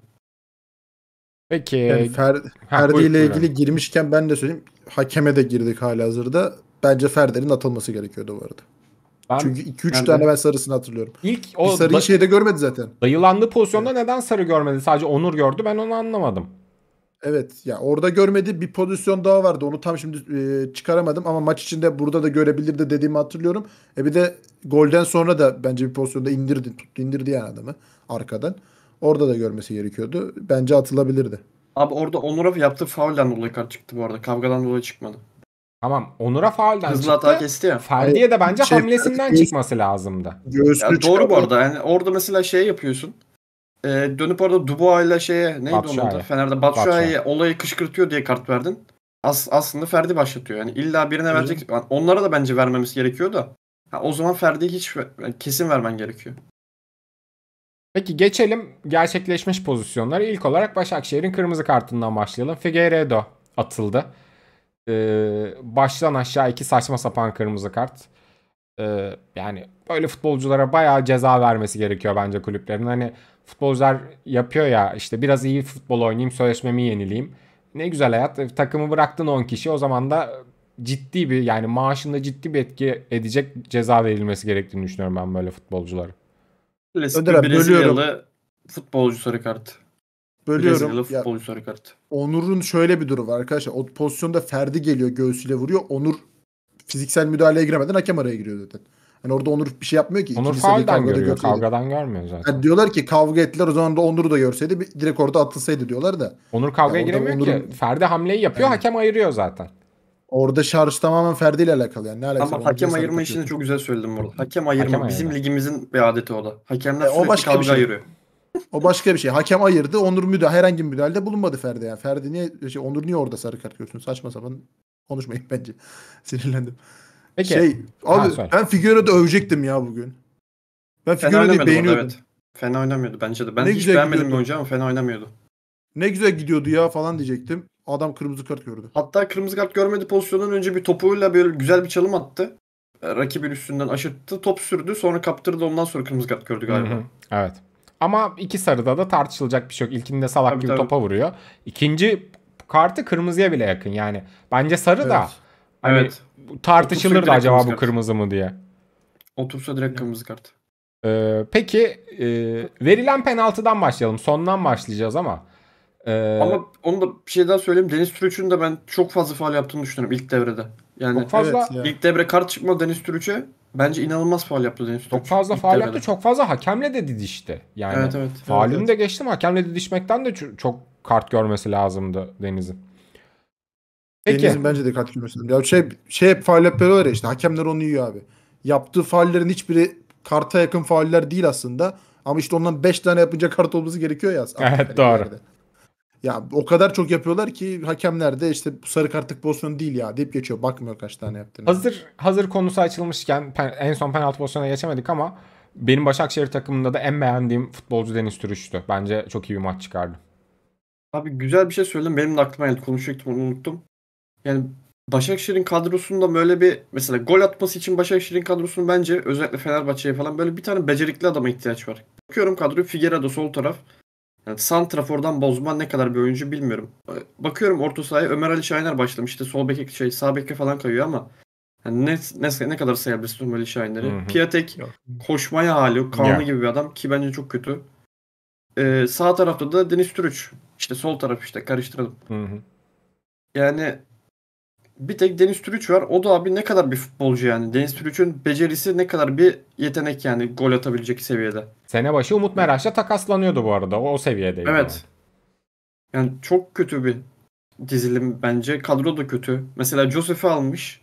Peki. Yani Fer, Ferdi ile ilgili girmişken ben de söyleyeyim. Hakeme de girdik hali hazırda. Bence Ferdi'nin atılması gerekiyordu bu arada. Ben, Çünkü 2-3 yani tane ben sarısını hatırlıyorum. İlk o Bir sarıyı da, şeyde görmedi zaten. Dayılandığı pozisyonda evet. neden sarı görmedi? Sadece Onur gördü. Ben onu anlamadım. Evet ya orada görmedi bir pozisyon daha vardı. Onu tam şimdi e, çıkaramadım ama maç içinde burada da görebilirdi dediğimi hatırlıyorum. E bir de golden sonra da bence bir pozisyonda indirdi, tuttu indirdi yani adamı arkadan. Orada da görmesi gerekiyordu. Bence atılabilirdi. Abi orada Onur'a yaptığı faulden dolayı kart çıktı bu arada. Kavgadan dolayı çıkmadı. Tamam Onur'a faulden Hızlı çıktı. hata kesti ya. Ferdi'ye de bence şey, hamlesinden göğüs, şey- çıkması lazımdı. ya doğru bu arada. Yani orada mesela şey yapıyorsun. Ee, dönüp orada ile şeye neydi Batshuayi. onun adı? Fener'de Batshuayi'ye olayı kışkırtıyor diye kart verdin. As, aslında Ferdi başlatıyor. Yani illa birine Hı. Onlara da bence vermemiz gerekiyor da. Ha, o zaman Ferdi'yi hiç kesin vermen gerekiyor. Peki geçelim gerçekleşmiş pozisyonlara. İlk olarak Başakşehir'in kırmızı kartından başlayalım. Figueiredo atıldı. Ee, baştan aşağı iki saçma sapan kırmızı kart. Ee, yani böyle futbolculara bayağı ceza vermesi gerekiyor bence kulüplerin. Hani futbolcular yapıyor ya işte biraz iyi futbol oynayayım sözleşmemi yenileyim. Ne güzel hayat. E, takımı bıraktın 10 kişi o zaman da ciddi bir yani maaşında ciddi bir etki edecek ceza verilmesi gerektiğini düşünüyorum ben böyle futbolcuları. Klasik Önder abi, bölüyorum. futbolcu sarı kart. Bölüyorum. Brezilyalı futbolcu sarı kart. Onur'un şöyle bir durum var arkadaşlar. O pozisyonda Ferdi geliyor göğsüyle vuruyor. Onur fiziksel müdahaleye giremeden hakem araya giriyor zaten. Hani orada Onur bir şey yapmıyor ki. Onur faulden görüyor. Görseydi. Kavgadan görmüyor zaten. Yani diyorlar ki kavga ettiler o zaman da Onur'u da görseydi bir, direkt orada atılsaydı diyorlar da. Onur kavgaya yani giremiyor Onur'un... ki. Ferdi hamleyi yapıyor. Yani. Hakem ayırıyor zaten. Orada şarj tamamen Ferdi ile alakalı yani. Ne alakası Ama hakem ayırma işini çok güzel söyledim burada. Hakem ayırma hakem bizim ayırma. ligimizin bir adeti o da. Hakemler e, o başka kavga bir şey. ayırıyor. o başka bir şey. Hakem ayırdı. Onur müdahale herhangi bir müdahalede bulunmadı Ferdi yani. Ferdi niye şey Onur niye orada sarı kart görsün? Saçma sapan konuşmayın bence. Sinirlendim. Peki. Şey, abi ha, ben Figueroa'da övecektim ya bugün. Ben Figueroa'yı beğeniyordum. evet. Fena oynamıyordu bence de. Ben ne hiç beğenmedim bir oyuncu ama fena oynamıyordu. Ne güzel gidiyordu ya falan diyecektim. Adam kırmızı kart gördü. Hatta kırmızı kart görmedi pozisyondan önce bir topuyla böyle güzel bir çalım attı. E, rakibin üstünden aşırttı. Top sürdü. Sonra kaptırdı. Ondan sonra kırmızı kart gördü galiba. Hı hı. Evet. Ama iki sarıda da tartışılacak bir şey yok. İlkinde salak tabii, gibi tabii. topa vuruyor. İkinci kartı kırmızıya bile yakın yani. Bence sarı evet. da Hani evet. Tartışılırdı acaba bu kırmızı kart. mı diye. Otursa direkt kırmızı kart. Ee, peki e, verilen penaltıdan başlayalım. Sondan başlayacağız ama. Ee, Ama onu da bir şey daha söyleyeyim. Deniz Türüç'ün de ben çok fazla faal yaptığını düşünüyorum ilk devrede. Yani çok fazla evet, ilk devre kart çıkma Deniz Türüç'e bence inanılmaz faal yaptı Deniz Türüç. Çok fazla faal yaptı. Çok fazla hakemle de didişti. Yani evet, evet, faalini evet. de geçtim. Hakemle didişmekten de çok kart görmesi lazımdı Deniz'in. Peki. Deniz'in bence de dikkat görmesi Ya şey, şey hep faal yapıyorlar ya işte hakemler onu yiyor abi. Yaptığı faullerin hiçbiri karta yakın fauller değil aslında. Ama işte ondan 5 tane yapınca kart olması gerekiyor ya. Evet doğru. Yerde. Ya o kadar çok yapıyorlar ki hakemler de işte sarı kartlık pozisyon değil ya deyip geçiyor. Bakmıyor kaç tane yaptığını. Hazır hazır konusu açılmışken en son penaltı pozisyonuna geçemedik ama benim Başakşehir takımında da en beğendiğim futbolcu Deniz Türüş'tü. Bence çok iyi bir maç çıkardı. Abi güzel bir şey söyledim. Benim de aklıma geldi. Konuşacaktım onu unuttum yani Başakşehir'in kadrosunda böyle bir mesela gol atması için Başakşehir'in kadrosunun bence özellikle Fenerbahçe'ye falan böyle bir tane becerikli adama ihtiyaç var. Bakıyorum kadroyu Figueredo sol taraf. Yani Santrafor'dan bozma ne kadar bir oyuncu bilmiyorum. Bakıyorum orta sahaya Ömer Ali Şahiner başlamış. İşte sol beke şey sağ beke falan kayıyor ama yani ne, ne, ne kadar sayabilirsin Ömer Ali Şahiner'i? Piatek koşmaya hali, kanlı gibi bir adam ki bence çok kötü. Ee, sağ tarafta da Deniz Türüç. İşte sol taraf işte karıştıralım. Hı hı. Yani bir tek Deniz Türüç var. O da abi ne kadar bir futbolcu yani. Deniz Türüç'ün becerisi ne kadar bir yetenek yani gol atabilecek seviyede. Sene başı Umut Meraş'la takaslanıyordu bu arada. O, o seviyedeydi. Evet. Yani. yani çok kötü bir dizilim bence. Kadro da kötü. Mesela Joseph'i almış.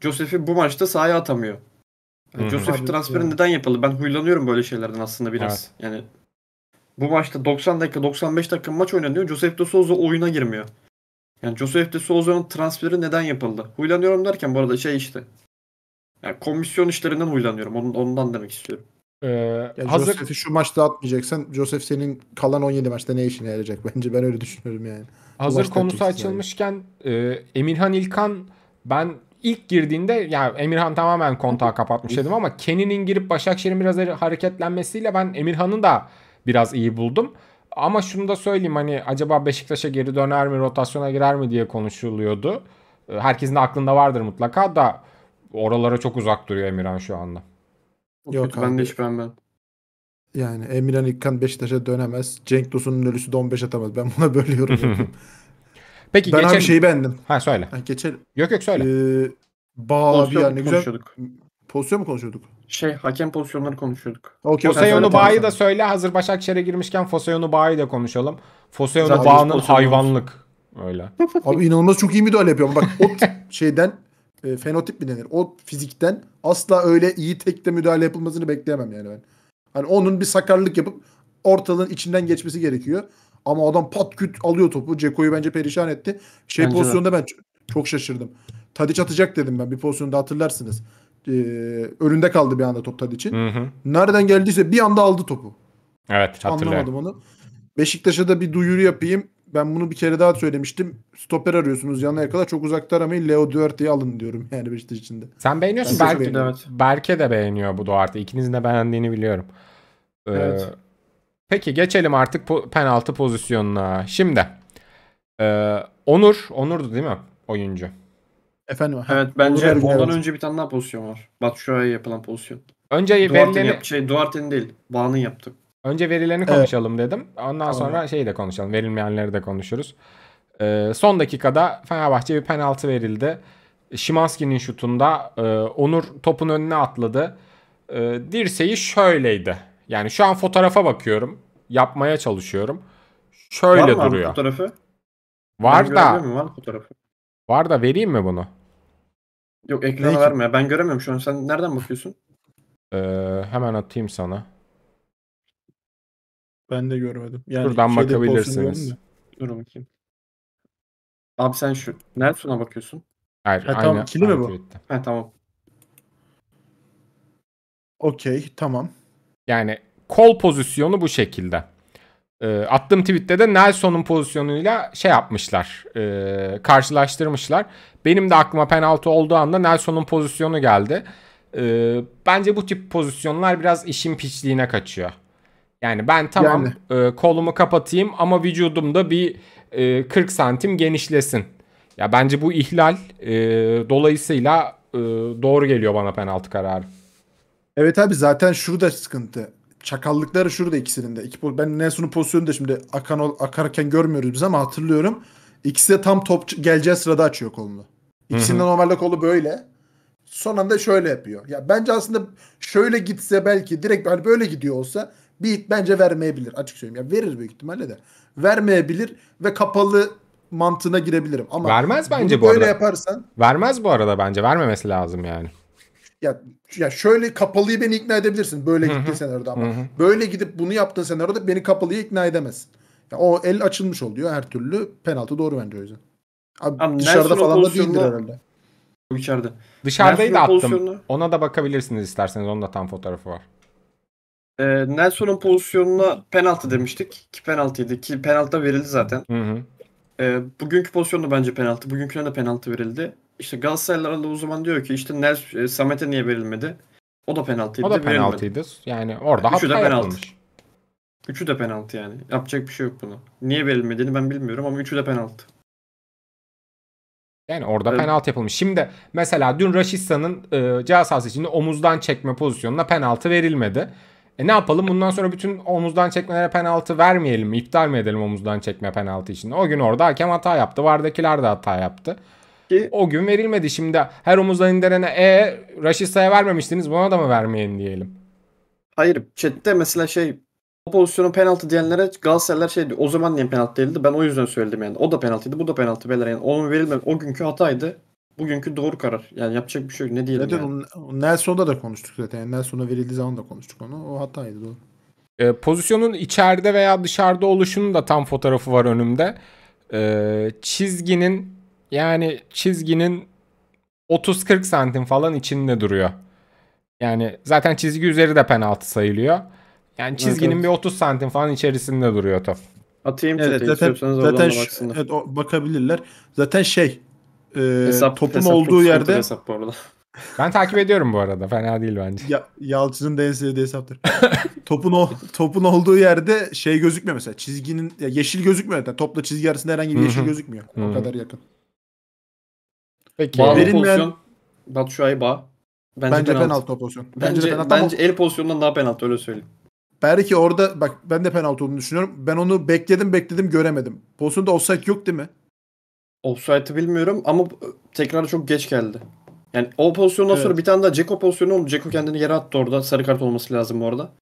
Joseph'i bu maçta sahaya atamıyor. Yani Joseph transferi neden yapıldı? Ben huylanıyorum böyle şeylerden aslında biraz. Evet. Yani bu maçta 90 dakika 95 dakika maç oynanıyor. Joseph de Souza oyuna girmiyor. Yani Joseph de Souza'nın transferi neden yapıldı? Huylanıyorum derken bu arada şey işte. Yani komisyon işlerinden huylanıyorum. Onun, ondan demek istiyorum. Ee, yani hazır... Joseph'i şu maçta atmayacaksan Joseph senin kalan 17 maçta ne işine yarayacak bence. Ben öyle düşünüyorum yani. Hazır konusu açılmışken e, Emirhan İlkan ben ilk girdiğinde ya yani Emirhan tamamen kontağı kapatmış dedim ama Kenny'nin girip Başakşehir'in biraz hareketlenmesiyle ben Emirhan'ı da biraz iyi buldum ama şunu da söyleyeyim hani acaba Beşiktaş'a geri döner mi, rotasyona girer mi diye konuşuluyordu. Ee, herkesin aklında vardır mutlaka da oralara çok uzak duruyor Emirhan şu anda. Yok ben de hiç beğenmem. Yani Emirhan İlkan Beşiktaş'a dönemez. Cenk Tosun'un ölüsü de 15 atamaz. Ben buna böyle yorum Peki ben geçelim. abi şeyi beğendim. Ha söyle. Ha, geçelim. Yok yok söyle. Ee, Bağ abi yani güzel. Pozisyon mu konuşuyorduk? Şey hakem pozisyonları konuşuyorduk. Okay, Fosayonu Bağ'ı da söyle hazır Başakşehir'e girmişken Fosayonu Bağ'ı da konuşalım. Fosayonu Bağ'ın hayvanlık. Öyle. Abi inanılmaz çok iyi müdahale yapıyor. Bak o şeyden e, fenotip mi denir? O fizikten asla öyle iyi tekte müdahale yapılmasını bekleyemem yani ben. Hani onun bir sakarlık yapıp ortalığın içinden geçmesi gerekiyor. Ama adam pat küt alıyor topu. Ceko'yu bence perişan etti. Şey bence pozisyonda de. ben çok şaşırdım. Tadiç atacak dedim ben. Bir pozisyonda hatırlarsınız e, önünde kaldı bir anda top Tadic'in. Nereden geldiyse bir anda aldı topu. Evet hatırlıyorum. Anlamadım onu. Beşiktaş'a da bir duyuru yapayım. Ben bunu bir kere daha söylemiştim. Stoper arıyorsunuz yanına kadar çok uzakta aramayın. Leo Duarte'yi alın diyorum yani Beşiktaş içinde. Sen beğeniyorsun. Ben Berke, evet. Berke de beğeniyor bu Duarte. İkinizin de beğendiğini biliyorum. Ee, evet. Peki geçelim artık po- penaltı pozisyonuna. Şimdi e, Onur, Onur'du değil mi oyuncu? Efendim. Evet bence Olur, ondan önce bir tane daha pozisyon var. Batshuayi'ye yapılan pozisyon. Önce Duarte'nin verilerini... Yap, şey Duarte'nin değil. Bağ'ın yaptı. Önce verilerini evet. konuşalım dedim. Ondan tamam. sonra şeyi de konuşalım. Verilmeyenleri de konuşuruz. Ee, son dakikada Fenerbahçe bir penaltı verildi. Şimanski'nin şutunda e, Onur topun önüne atladı. E, dirseği şöyleydi. Yani şu an fotoğrafa bakıyorum. Yapmaya çalışıyorum. Şöyle var mı duruyor. Fotoğrafı? Var ben da. Var fotoğrafı? Var da vereyim mi bunu? Yok ekrana Peki. verme. Ben göremiyorum şu an. Sen nereden bakıyorsun? Ee, hemen atayım sana. Ben de görmedim. Yani Buradan şey bakabilirsiniz. Dur bakayım. Abi sen şu. Nelson'a bakıyorsun. Hayır, Ha, aynı, tamam. Kili mi bu? tweette. He tamam. Okey tamam. Yani kol pozisyonu bu şekilde. E, attığım tweette de Nelson'un pozisyonuyla şey yapmışlar. E, karşılaştırmışlar. Benim de aklıma penaltı olduğu anda Nelson'un pozisyonu geldi. E, bence bu tip pozisyonlar biraz işin piçliğine kaçıyor. Yani ben tamam yani. E, kolumu kapatayım ama vücudumda bir e, 40 santim genişlesin. Ya bence bu ihlal e, dolayısıyla e, doğru geliyor bana penaltı kararı. Evet abi zaten şurada sıkıntı çakallıkları şurada ikisinin de. İki, ben Nelson'un pozisyonu da şimdi akan, akarken görmüyoruz biz ama hatırlıyorum. İkisi de tam top geleceği sırada açıyor kolunu. İkisinin de normalde kolu böyle. Son anda şöyle yapıyor. Ya bence aslında şöyle gitse belki direkt hani böyle gidiyor olsa bir it bence vermeyebilir açık söyleyeyim. Ya verir büyük ihtimalle de. Vermeyebilir ve kapalı mantığına girebilirim ama Vermez bence bu arada. böyle yaparsan Vermez bu arada bence. Vermemesi lazım yani ya, ya şöyle kapalıyı beni ikna edebilirsin böyle Hı-hı. gittiğin senaryoda ama Hı-hı. böyle gidip bunu yaptığın senaryoda beni kapalıyı ikna edemezsin. Ya o el açılmış oluyor her türlü penaltı doğru bence o yüzden. Abi, Abi dışarıda falan da değildir herhalde. İçeride. Dışarıdayı da attım. Pozisyonuna... Ona da bakabilirsiniz isterseniz. Onun da tam fotoğrafı var. E, Nelson'un pozisyonuna penaltı demiştik. Ki penaltıydı. Ki penaltı verildi zaten. Hı hı. E, bugünkü pozisyonda bence penaltı. Bugünküne de penaltı verildi işte Galatasaraylılarla o zaman diyor ki işte Nels e, Samet'e niye verilmedi? O da penaltıydı. O da penaltıydı. Verilmedi. Yani orada yani Üçü hata de penaltı. yapılmış. Üçü de penaltı yani. Yapacak bir şey yok bunu. Niye verilmediğini ben bilmiyorum ama üçü de penaltı. Yani orada evet. penaltı yapılmış. Şimdi mesela dün Raşitsa'nın e, ceza içinde omuzdan çekme pozisyonuna penaltı verilmedi. E ne yapalım bundan sonra bütün omuzdan çekmelere penaltı vermeyelim mi? İptal mi edelim omuzdan çekme penaltı için? O gün orada hakem hata yaptı. Vardakiler de hata yaptı ki o gün verilmedi. Şimdi her omuzdan indirene e Raşista'ya vermemiştiniz buna da mı vermeyin diyelim. Hayır chatte mesela şey o pozisyonu penaltı diyenlere Galatasaraylar şey diyor. O zaman niye penaltı değildi? Ben o yüzden söyledim yani. O da penaltıydı, bu da penaltı beyler. Yani onun verilme o günkü hataydı. Bugünkü doğru karar. Yani yapacak bir şey yok. Ne diyelim evet, yani. Nelson'da da konuştuk zaten. Yani Nelson'a verildiği zaman da konuştuk onu. O hataydı doğru. E, pozisyonun içeride veya dışarıda oluşunun da tam fotoğrafı var önümde. E, çizginin yani çizginin 30-40 santim falan içinde duruyor. Yani zaten çizgi üzeri de penaltı sayılıyor. Yani çizginin evet, evet. bir 30 santim falan içerisinde duruyor top. Atayım evet, atayım. zaten, zaten evet, o, bakabilirler. Zaten şey e, hesap, topun hesap, olduğu yerde hesap bu arada. Ben takip ediyorum bu arada. Fena değil bence. Ya, Yalçın'ın da en sevdiği hesaptır. topun o topun olduğu yerde şey gözükmüyor mesela. Çizginin ya yeşil gözükmüyor zaten. Topla çizgi arasında herhangi bir yeşil gözükmüyor. O kadar yakın. Peki. Bağlı Verilmeyen... pozisyon Batu Şuayba. Bence, bence penaltı. penaltı pozisyon. Bence, bence, penaltı. bence el pozisyonundan daha penaltı öyle söyleyeyim. Belki orada bak ben de penaltı olduğunu düşünüyorum. Ben onu bekledim bekledim göremedim. Pozisyonda offside yok değil mi? Offside'ı bilmiyorum ama tekrar çok geç geldi. Yani o pozisyondan evet. sonra bir tane daha Ceko pozisyonu oldu. Ceko kendini yere attı orada. Sarı kart olması lazım orada.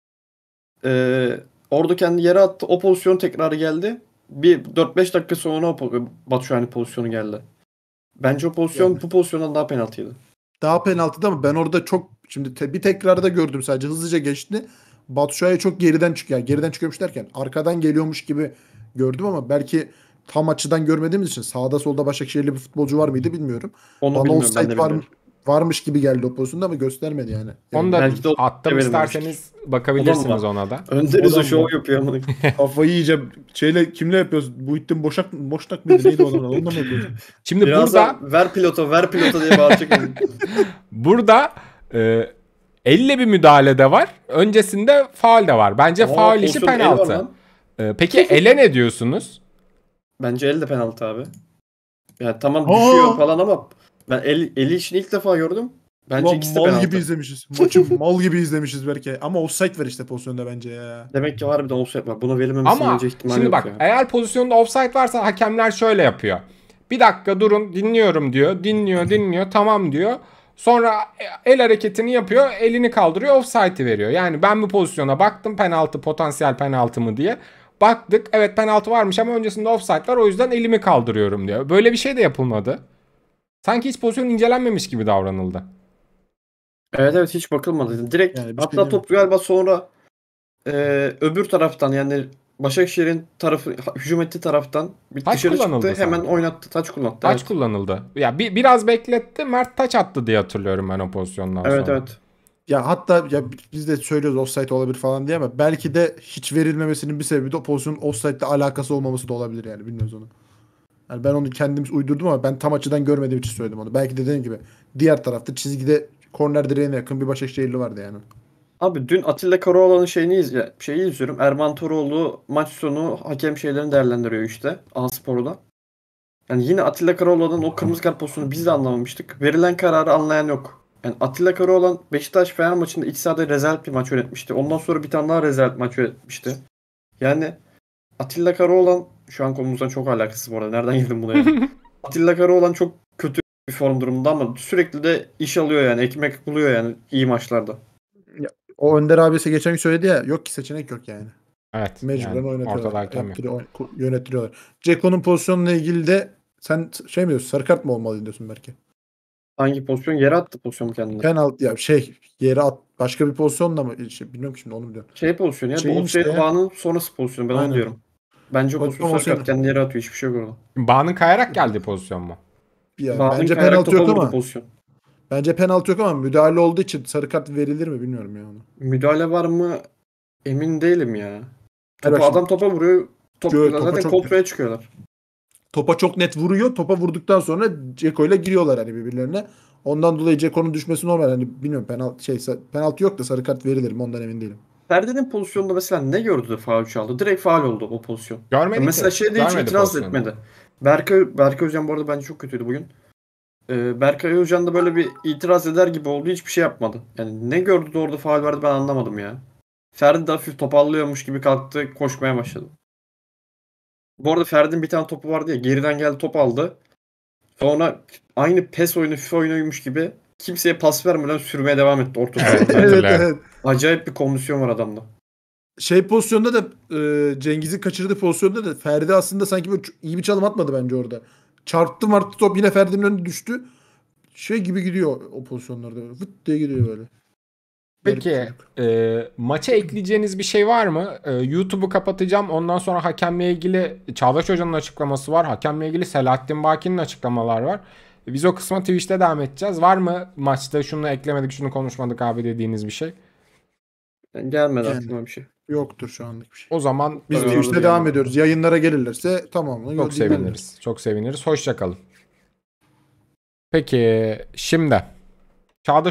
Ee, orada kendini yere attı. O pozisyon tekrar geldi. Bir 4-5 dakika sonra Batu Şahin'in pozisyonu geldi. Bence o pozisyon yani. bu pozisyondan daha penaltıydı. Daha penaltıydı ama ben orada çok şimdi te, bir tekrarda gördüm sadece hızlıca geçti. Batshuayi çok geriden çıkıyor. geriden çıkıyormuş derken arkadan geliyormuş gibi gördüm ama belki tam açıdan görmediğimiz için sağda solda Başakşehirli bir futbolcu var mıydı bilmiyorum. Onu Bana bilmiyorum, ben de var bilmiyorum varmış gibi geldi o pozisyonda ama göstermedi yani. Onu da Belki de attım isterseniz bakabilirsiniz ona da. Önderiz o şov yapıyor ama. Kafayı iyice şeyle kimle yapıyoruz? Bu ittim boşak boşnak mıydı neydi o zaman? Onunla mı yapıyoruz? Şimdi Biraz burada ver pilota ver pilota diye bağıracak. burada e, elle bir müdahale de var. Öncesinde faul de var. Bence Oo, faul işi penaltı. E, peki ele ne diyorsunuz? Bence el de penaltı abi. Ya tamam Aa! düşüyor falan ama ben el, eli için ilk defa gördüm. Bence Ulan ikisi mal gibi izlemişiz. Maçı mal gibi izlemişiz belki. Ama offside var işte pozisyonda bence ya. Demek ki harbiden offside var. Buna verilmemesi Ama önce ihtimali şimdi bak ya. eğer pozisyonda offside varsa hakemler şöyle yapıyor. Bir dakika durun dinliyorum diyor. Dinliyor dinliyor tamam diyor. Sonra el hareketini yapıyor. Elini kaldırıyor offside'i veriyor. Yani ben bu pozisyona baktım penaltı potansiyel penaltı mı diye. Baktık evet penaltı varmış ama öncesinde offside var o yüzden elimi kaldırıyorum diyor. Böyle bir şey de yapılmadı. Sanki hiç pozisyon incelenmemiş gibi davranıldı. Evet evet hiç bakılmadı. Direkt yani hatta top galiba sonra e, öbür taraftan yani Başakşehir'in tarafı hücum ettiği taraftan bir taç dışarı çıktı. Sanki. Hemen oynattı. Taç kullandı. Taç evet. kullanıldı. Ya bir, biraz bekletti. Mert taç attı diye hatırlıyorum ben o pozisyondan evet, sonra. Evet evet. Ya hatta ya biz de söylüyoruz offside olabilir falan diye ama belki de hiç verilmemesinin bir sebebi de o pozisyonun offside alakası olmaması da olabilir yani bilmiyoruz onu. Yani ben onu kendimiz uydurdum ama ben tam açıdan görmediğim için söyledim onu. Belki de dediğim gibi diğer tarafta çizgide korner direğine yakın bir Başakşehirli vardı yani. Abi dün Atilla Karaoğlan'ın şeyini izle, şeyi izliyorum. Erman Toroğlu maç sonu hakem şeylerini değerlendiriyor işte Anspor'da. Yani yine Atilla Karaoğlan'ın o kırmızı kart pozisyonu biz de anlamamıştık. Verilen kararı anlayan yok. Yani Atilla Karaoğlan Beşiktaş Fener maçında iç sahada rezalet bir maç yönetmişti. Ondan sonra bir tane daha rezalet maç yönetmişti. Yani Atilla Karaoğlan şu an konumuzdan çok alakasız bu arada. Nereden girdim buna ya? Atilla Karaoğlan çok kötü bir form durumda ama sürekli de iş alıyor yani. Ekmek buluyor yani iyi maçlarda. Ya, o Önder abisi geçen gün söyledi ya. Yok ki seçenek yok yani. Evet. Mecburen yani oynatıyorlar. Yaptırıyor, yönetiliyorlar. Ceko'nun pozisyonla ilgili de sen şey mi diyorsun? Sarı kart mı olmalı diyorsun belki? Hangi pozisyon? Yere attı pozisyonu kendine. Penaltı ya şey yere at başka bir pozisyonla mı? İşte, bilmiyorum şimdi onu biliyorum. Şey pozisyonu ya. Şey işte, işte, sonrası pozisyonu ben Aynen. onu diyorum. Bence pozisyon olsaydı. Kaptenleri atıyor. Hiçbir şey yok orada. Bağ'ın kayarak geldi pozisyon mu? Ya, bence kayarak penaltı yok ama. Pozisyon. Bence penaltı yok ama müdahale olduğu için sarı kart verilir mi bilmiyorum ya onu. Müdahale var mı emin değilim ya. Topu, evet, adam topa vuruyor. Top, Gör, zaten topa kontraya çıkıyorlar. Topa çok net vuruyor. Topa vurduktan sonra Ceko ile giriyorlar hani birbirlerine. Ondan dolayı Ceko'nun düşmesi normal. Hani bilmiyorum penaltı şey penaltı yok da sarı kart verilir mi ondan emin değilim. Ferdi'nin pozisyonunda mesela ne gördü de faul çaldı? Direkt faul oldu o pozisyon. Görmedim mesela ki. şeyde hiç itiraz etmedi. Berkay, Berkay Hocam bu arada bence çok kötüydü bugün. Ee, Berkay Hocam da böyle bir itiraz eder gibi oldu. Hiçbir şey yapmadı. Yani ne gördü de orada faul verdi ben anlamadım ya. Ferdi de hafif topallıyormuş gibi kalktı. Koşmaya başladı. Bu arada Ferdi'nin bir tane topu vardı ya. Geriden geldi top aldı. Sonra aynı PES oyunu FIFA oyunuymuş gibi kimseye pas vermeden sürmeye devam etti orta evet, evet, evet. Acayip bir kondisyon var adamda. Şey pozisyonda da e, Cengiz'in kaçırdığı pozisyonda da Ferdi aslında sanki böyle iyi bir çalım atmadı bence orada. Çarptı marttı top yine Ferdi'nin önüne düştü. Şey gibi gidiyor o pozisyonlarda böyle. Vıt diye gidiyor böyle. Peki e, maça ekleyeceğiniz bir şey var mı? E, YouTube'u kapatacağım. Ondan sonra hakemle ilgili Çağdaş Hoca'nın açıklaması var. Hakemle ilgili Selahattin Baki'nin açıklamalar var. E, biz o kısma Twitch'te devam edeceğiz. Var mı maçta şunu eklemedik, şunu konuşmadık abi dediğiniz bir şey? gelmedi yani. aklıma bir şey. Yoktur şu anlık bir şey. O zaman biz e, Twitch'te yani. devam ediyoruz. Yayınlara gelirlerse tamam. Çok seviniriz. Dinleriz. Çok seviniriz. Hoşçakalın. Peki şimdi Çağdaş